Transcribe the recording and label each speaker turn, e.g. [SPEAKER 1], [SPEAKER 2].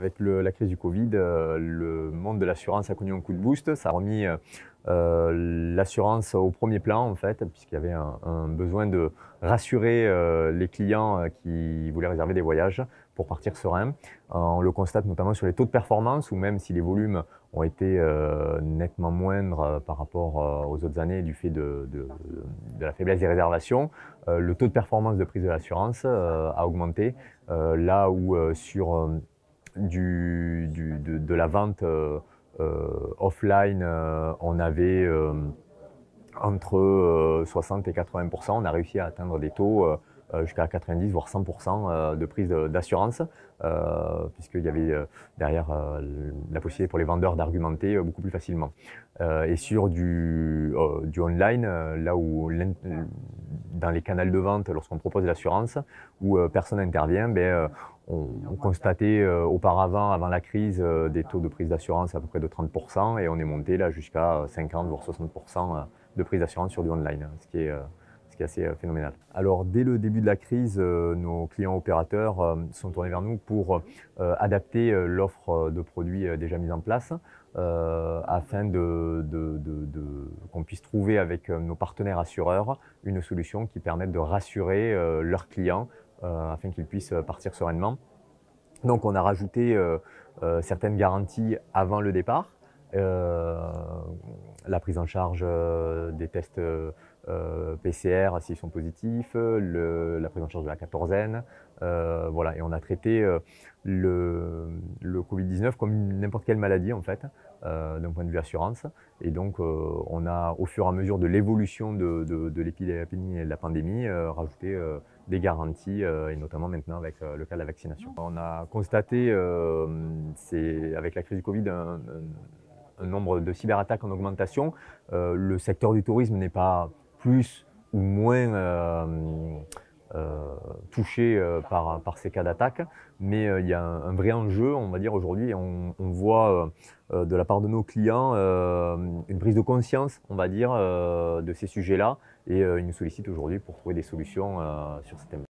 [SPEAKER 1] Avec la crise du Covid, euh, le monde de l'assurance a connu un coup de boost. Ça a remis euh, euh, l'assurance au premier plan, en fait, puisqu'il y avait un, besoin de rassurer les clients qui voulaient réserver des voyages pour partir serein. on le constate notamment sur les taux de performance, où même si les volumes ont été nettement moindres par rapport aux autres années du fait de, de la faiblesse des réservations, le taux de performance de prise de l'assurance a augmenté, là où sur du, de, la vente euh, euh, offline, euh, on avait entre 60 et 80 on a réussi à atteindre des taux euh, jusqu'à 90 voire 100% euh, de prise d'assurance, euh, puisqu'il y avait derrière la possibilité pour les vendeurs d'argumenter beaucoup plus facilement. et sur du, du online, là où dans les canaux de vente, lorsqu'on propose l'assurance, où personne n'intervient, ben, on, constatait auparavant, avant la crise, des taux de prise d'assurance à peu près de 30% et on est monté là jusqu'à 50 voire 60% de prise d'assurance sur du online, ce qui est assez euh, phénoménal. Alors dès le début de la crise, euh, nos clients opérateurs euh, sont tournés vers nous pour adapter l'offre de produits déjà mise en place. afin de, qu'on puisse trouver avec nos partenaires assureurs une solution qui permette de rassurer leurs clients afin qu'ils puissent partir sereinement. Donc on a rajouté certaines garanties avant le départ, la prise en charge des tests euh, PCR s'ils sont positifs, la prise en charge de la quatorzaine. Euh, voilà, et on a traité euh, le, Covid-19 comme n'importe quelle maladie en fait, d'un point de vue assurance. Et donc on a, au fur et à mesure de l'évolution de, l'épidémie et de la pandémie, rajouté des garanties, et notamment maintenant avec le cas de la vaccination. On a constaté, avec la crise du Covid, un, nombre de cyberattaques en augmentation. le secteur du tourisme n'est pas plus ou moins euh, euh touchés euh, par, par, ces cas d'attaque. Mais euh, il y a un, vrai enjeu, on va dire, aujourd'hui. On, on, voit de la part de nos clients une prise de conscience, on va dire, de ces sujets-là. Et ils nous sollicitent aujourd'hui pour trouver des solutions sur ces thèmes.